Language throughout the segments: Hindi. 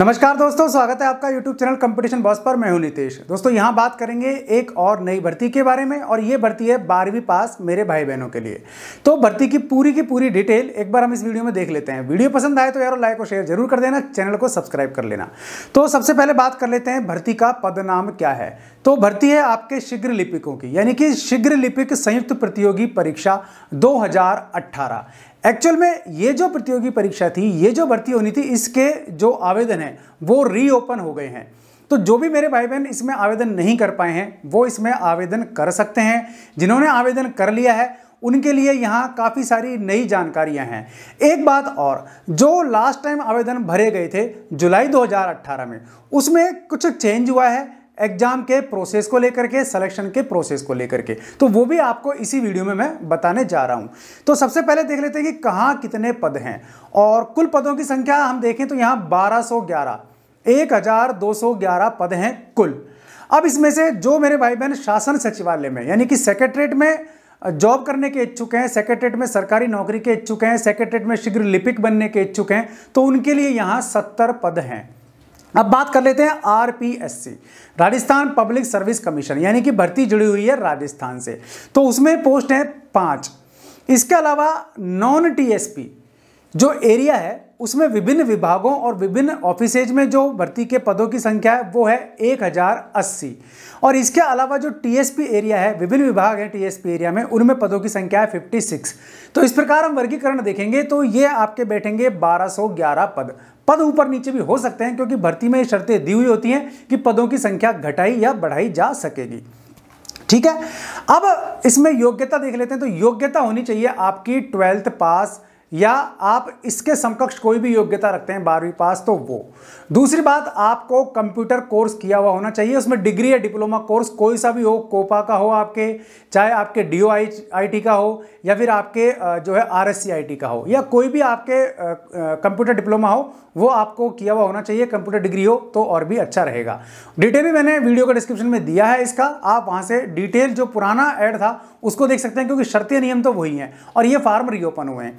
नमस्कार दोस्तों स्वागत है आपका YouTube चैनल कंपटीशन बॉस पर मैं हूं नितेश दोस्तों यहां बात करेंगे एक और नई भर्ती के बारे में और ये भर्ती है बारहवीं पास मेरे भाई बहनों के लिए तो भर्ती की पूरी की पूरी डिटेल एक बार हम इस वीडियो में देख लेते हैं वीडियो पसंद आए तो यार लाइक और शेयर जरूर कर देना चैनल को सब्सक्राइब कर लेना तो सबसे पहले बात कर लेते हैं भर्ती का पद नाम क्या है तो भर्ती है आपके शीघ्र लिपिकों की यानी कि शीघ्र लिपिक संयुक्त प्रतियोगी परीक्षा दो एक्चुअल में ये जो प्रतियोगी परीक्षा थी ये जो भर्ती होनी थी इसके जो आवेदन है वो रीओपन हो गए हैं तो जो भी मेरे भाई बहन इसमें आवेदन नहीं कर पाए हैं वो इसमें आवेदन कर सकते हैं जिन्होंने आवेदन कर लिया है उनके लिए यहाँ काफ़ी सारी नई जानकारियाँ हैं एक बात और जो लास्ट टाइम आवेदन भरे गए थे जुलाई 2018 में उसमें कुछ चेंज हुआ है एग्जाम के प्रोसेस को लेकर के सिलेक्शन के प्रोसेस को लेकर के तो वो भी आपको इसी वीडियो में मैं बताने जा रहा हूं तो सबसे पहले देख लेते हैं कि कहां कितने पद हैं और कुल पदों की संख्या हम देखें तो यहाँ 1211 1211 पद हैं कुल अब इसमें से जो मेरे भाई बहन शासन सचिवालय में यानी कि सेक्रेटरेट में जॉब करने के इच्छुक हैं सेक्रेटरेट में सरकारी नौकरी के इच्छुक हैं सेक्रेटरेट में शीघ्र लिपिक बनने के इच्छुक हैं तो उनके लिए यहाँ सत्तर पद हैं अब बात कर लेते हैं RPSC Rajasthan public service commission यानी कि भर्ती जुड़ी हुई है राजस्थान से तो उसमें पोस्ट है पांच इसके अलावा नॉन टीएसपी जो एरिया है उसमें विभिन्न विभागों और विभिन्न ऑफिसेज में जो भर्ती के पदों की संख्या है वो है एक हज़ार अस्सी और इसके अलावा जो टीएसपी एरिया है विभिन्न विभाग हैं टीएसपी एरिया में उनमें पदों की संख्या है फिफ्टी सिक्स तो इस प्रकार हम वर्गीकरण देखेंगे तो ये आपके बैठेंगे बारह सौ ग्यारह पद पद ऊपर नीचे भी हो सकते हैं क्योंकि भर्ती में शर्तें दी हुई होती हैं कि पदों की संख्या घटाई या बढ़ाई जा सकेगी ठीक है अब इसमें योग्यता देख लेते हैं तो योग्यता होनी चाहिए आपकी ट्वेल्थ पास या आप इसके समकक्ष कोई भी योग्यता रखते हैं बारहवीं पास तो वो दूसरी बात आपको कंप्यूटर कोर्स किया हुआ होना चाहिए उसमें डिग्री या डिप्लोमा कोर्स कोई सा भी हो कोपा का हो आपके चाहे आपके डी ओ आई आई टी का हो या फिर आपके जो है R S C I T का हो या कोई भी आपके कंप्यूटर डिप्लोमा हो वो आपको किया हुआ होना चाहिए कंप्यूटर डिग्री हो तो और भी अच्छा रहेगा डिटेल भी मैंने वीडियो का डिस्क्रिप्शन में दिया है इसका आप वहाँ से डिटेल जो पुराना ऐड था उसको देख सकते हैं क्योंकि शर्तीय नियम तो वही हैं और ये फार्म रीओपन हुए हैं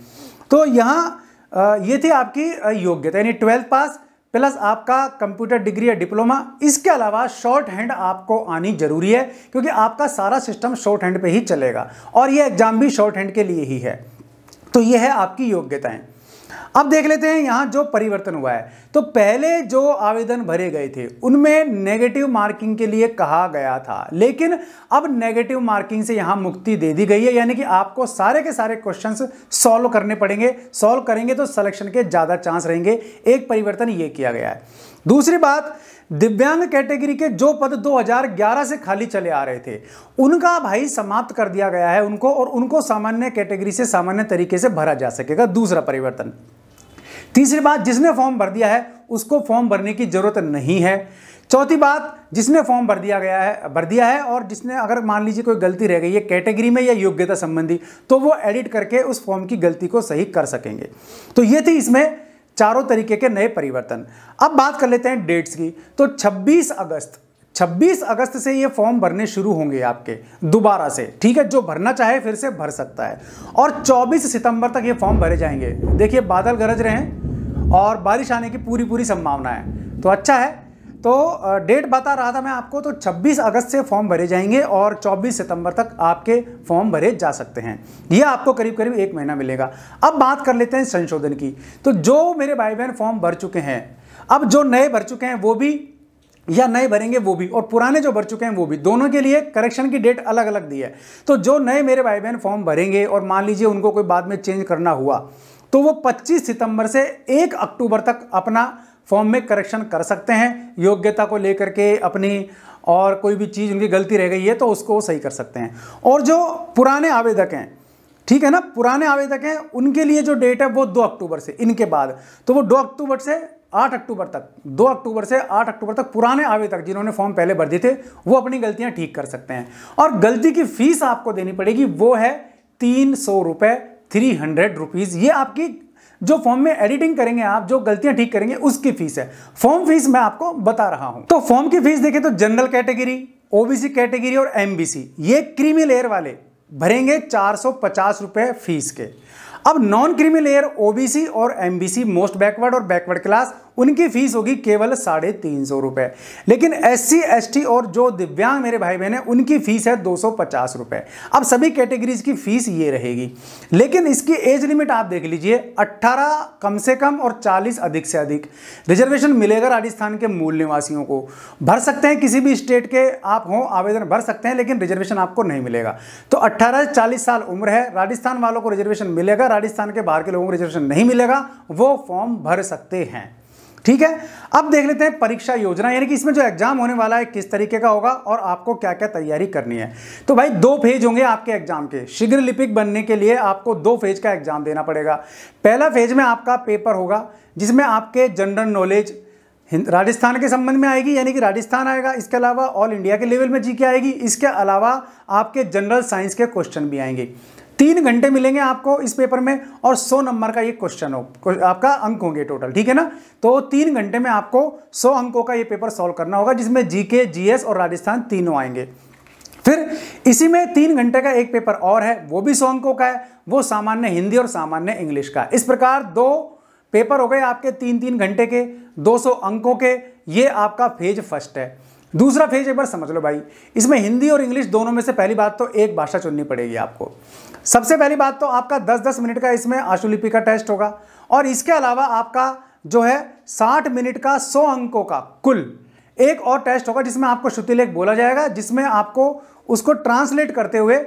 तो यहाँ ये थी आपकी योग्यता यानी ट्वेल्थ पास प्लस आपका कंप्यूटर डिग्री या डिप्लोमा इसके अलावा शॉर्ट हैंड आपको आनी जरूरी है क्योंकि आपका सारा सिस्टम शॉर्ट हैंड पे ही चलेगा और ये एग्ज़ाम भी शॉर्ट हैंड के लिए ही है तो ये है आपकी योग्यताएं अब देख लेते हैं यहाँ जो परिवर्तन हुआ है तो पहले जो आवेदन भरे गए थे उनमें नेगेटिव मार्किंग के लिए कहा गया था लेकिन अब नेगेटिव मार्किंग से यहाँ मुक्ति दे दी गई है यानी कि आपको सारे के सारे क्वेश्चंस सॉल्व करने पड़ेंगे सॉल्व करेंगे तो सिलेक्शन के ज़्यादा चांस रहेंगे एक परिवर्तन ये किया गया है दूसरी बात दिव्यांग कैटेगरी के जो पद 2011 से खाली चले आ रहे थे उनका भाई समाप्त कर दिया गया है उनको और उनको सामान्य कैटेगरी से सामान्य तरीके से भरा जा सकेगा दूसरा परिवर्तन तीसरी बात जिसने फॉर्म भर दिया है उसको फॉर्म भरने की ज़रूरत नहीं है चौथी बात जिसने फॉर्म भर दिया गया है भर दिया है और जिसने अगर मान लीजिए कोई गलती रह गई है कैटेगरी में या योग्यता संबंधी तो वो एडिट करके उस फॉर्म की गलती को सही कर सकेंगे तो ये थी इसमें चारों तरीके के नए परिवर्तन अब बात कर लेते हैं डेट्स की तो 26 अगस्त 26 अगस्त से ये फॉर्म भरने शुरू होंगे आपके दोबारा से ठीक है जो भरना चाहे फिर से भर सकता है और 24 सितंबर तक ये फॉर्म भरे जाएंगे देखिए बादल गरज रहे हैं और बारिश आने की पूरी पूरी संभावना है तो अच्छा है तो डेट बता रहा था मैं आपको तो 26 अगस्त से फॉर्म भरे जाएंगे और 24 सितंबर तक आपके फॉर्म भरे जा सकते हैं यह आपको करीब करीब एक महीना मिलेगा अब बात कर लेते हैं संशोधन की तो जो मेरे भाई बहन फॉर्म भर चुके हैं अब जो नए भर चुके हैं वो भी या नए भरेंगे वो भी और पुराने जो भर चुके हैं वो भी दोनों के लिए करेक्शन की डेट अलग अलग दी है तो जो नए मेरे भाई बहन फॉर्म भरेंगे और मान लीजिए उनको कोई बाद में चेंज करना हुआ तो वो 25 सितंबर से 1 अक्टूबर तक अपना फॉर्म में करेक्शन कर सकते हैं योग्यता को लेकर के अपनी और कोई भी चीज़ उनकी गलती रह गई है तो उसको वो सही कर सकते हैं और जो पुराने आवेदक हैं ठीक है ना पुराने आवेदक हैं उनके लिए जो डेट है वो दो अक्टूबर से इनके बाद तो वो दो अक्टूबर से 8 अक्टूबर तक 2 अक्टूबर से 8 अक्टूबर तक पुराने आवेदक जिन्होंने फॉर्म पहले भर दिए थे वो अपनी गलतियां ठीक कर सकते हैं और गलती की फीस आपको देनी पड़ेगी वो है तीन सौ रुपये थ्री हंड्रेड रुपीज़ ये आपकी जो फॉर्म में एडिटिंग करेंगे आप जो गलतियां ठीक करेंगे उसकी फीस है फॉर्म फीस मैं आपको बता रहा हूं तो फॉर्म की फीस देखें तो जनरल कैटेगरी ओबीसी कैटेगरी और एमबीसी ये क्रीमी लेयर वाले भरेंगे चार सौ फीस के अब नॉन क्रीमी लेयर ओबीसी और एमबीसी मोस्ट बैकवर्ड और बैकवर्ड क्लास उनकी फीस होगी केवल साढ़े तीन सौ रुपए लेकिन एस सी और जो दिव्यांग मेरे भाई बहन है उनकी फीस है दो सौ पचास रुपए अब सभी कैटेगरीज की फीस ये रहेगी लेकिन इसकी एज लिमिट आप देख लीजिए अट्ठारह कम से कम और चालीस अधिक से अधिक रिजर्वेशन मिलेगा राजस्थान के मूल निवासियों को भर सकते हैं किसी भी स्टेट के आप हों आवेदन भर सकते हैं लेकिन रिजर्वेशन आपको नहीं मिलेगा तो अट्ठारह से चालीस साल उम्र है राजस्थान वालों को रिजर्वेशन मिलेगा राजस्थान के बाहर के लोगों को रिजर्वेशन नहीं मिलेगा वो फॉर्म भर सकते हैं ठीक है अब देख लेते हैं परीक्षा योजना यानी कि इसमें जो एग्जाम होने वाला है किस तरीके का होगा और आपको क्या क्या तैयारी करनी है तो भाई दो फेज होंगे आपके एग्जाम के शीघ्र लिपिक बनने के लिए आपको दो फेज का एग्जाम देना पड़ेगा पहला फेज में आपका पेपर होगा जिसमें आपके जनरल नॉलेज राजस्थान के संबंध में आएगी यानी कि राजस्थान आएगा इसके अलावा ऑल इंडिया के लेवल में जी के आएगी इसके अलावा आपके जनरल साइंस के क्वेश्चन भी आएंगे तीन घंटे मिलेंगे आपको इस पेपर में और सौ नंबर का ये क्वेश्चन हो आपका अंक होंगे टोटल ठीक है ना तो तीन घंटे में आपको सौ अंकों का ये पेपर सॉल्व करना होगा जिसमें जीके जीएस और राजस्थान तीनों आएंगे फिर इसी में तीन घंटे का एक पेपर और है वो भी सौ अंकों का है वो सामान्य हिंदी और सामान्य इंग्लिश का इस प्रकार दो पेपर हो गए आपके तीन तीन घंटे के 200 अंकों के ये आपका फेज फर्स्ट है दूसरा फेज एक बार समझ लो भाई इसमें हिंदी और इंग्लिश दोनों में से पहली बात तो एक भाषा चुननी पड़ेगी आपको सबसे पहली बात तो आपका 10-10 मिनट का इसमें आशुलिपि का टेस्ट होगा और इसके अलावा आपका जो है 60 मिनट का 100 अंकों का कुल एक और टेस्ट होगा जिसमें आपको श्रुतिलेख बोला जाएगा जिसमें आपको उसको ट्रांसलेट करते हुए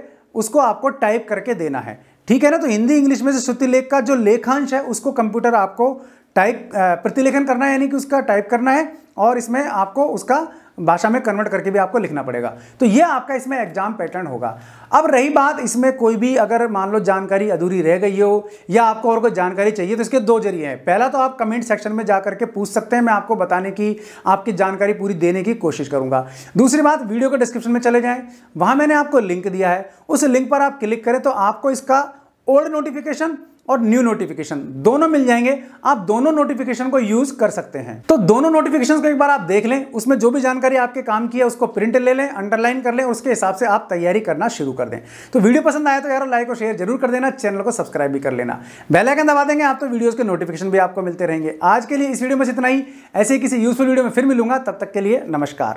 उसको आपको टाइप करके देना है ठीक है ना तो हिंदी इंग्लिश में से श्रुति लेख का जो लेखांश है उसको कंप्यूटर आपको टाइप प्रतिलेखन करना है यानी कि उसका टाइप करना है और इसमें आपको उसका भाषा में कन्वर्ट करके भी आपको लिखना पड़ेगा तो ये आपका इसमें एग्जाम पैटर्न होगा अब रही बात इसमें कोई भी अगर मान लो जानकारी अधूरी रह गई हो या आपको और कोई जानकारी चाहिए तो इसके दो जरिए हैं पहला तो आप कमेंट सेक्शन में जा करके पूछ सकते हैं मैं आपको बताने की आपकी जानकारी पूरी देने की कोशिश करूंगा दूसरी बात वीडियो के डिस्क्रिप्शन में चले जाएं वहां मैंने आपको लिंक दिया है उस लिंक पर आप क्लिक करें तो आपको इसका ओल्ड नोटिफिकेशन और न्यू नोटिफिकेशन दोनों मिल जाएंगे आप दोनों नोटिफिकेशन को यूज कर सकते हैं तो दोनों नोटिफिकेशन को एक बार आप देख लें उसमें जो भी जानकारी आपके काम की है उसको प्रिंट ले लें अंडरलाइन कर लें और उसके हिसाब से आप तैयारी करना शुरू कर दें तो वीडियो पसंद आया तो यार लाइक और शेयर जरूर कर देना चैनल को सब्सक्राइब भी कर लेना बेलाइकन दबा देंगे आप तो वीडियोज के नोटिफिकेशन भी आपको मिलते रहेंगे आज के लिए इस वीडियो में इतना ही ऐसे किसी यूजफुल वीडियो में फिर मिलूंगा तब तक के लिए नमस्कार